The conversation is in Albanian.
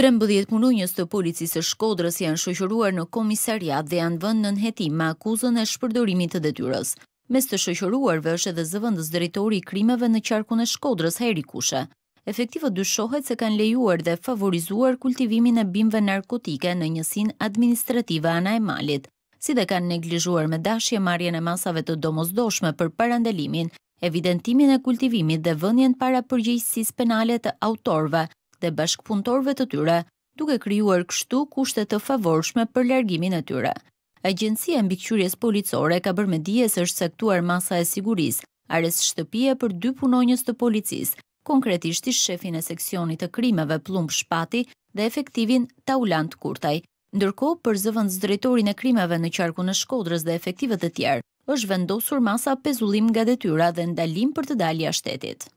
13 punonjës të policisë së Shkodrës janë shoqëruar në komisariat dhe janë vënd në hetim me akuzën e shpërdorimit të detyrës. Mes të shoqëruarve është edhe zëvendës drejtori i krimeve në qarkun e Shkodrës, Heri Kushe. Efektivët dyshohet se kanë lejuar dhe favorizuar kultivimin e bimëve narkotike në njësin administrative Ana e Malit, si dhe kanë neglizhuar me dashje marrjen e masave të domosdoshme për parandalimin, evidentimin e kultivimit dhe vënien para përgjegjësisë penale të autorëve dhe bashkëpunëtorëve të tyre, duke krijuar kështu kushte të favorshme për largimin e tyre. Agjencia e mbikëqyrjes policore ka bërë me dije se është sektuar masa e sigurisë, ares shtëpie për dy punonjës të policisë, konkretisht i shefin e seksionit të krimeve Plumb Shpati dhe efektivin Taulant Kurtaj. Ndërko, për zëvën zdrejtorin e krimeve në qarku në shkodrës dhe efektivet e tjerë, është vendosur masa pezullim nga detyra dhe ndalim për të dalja shtetit.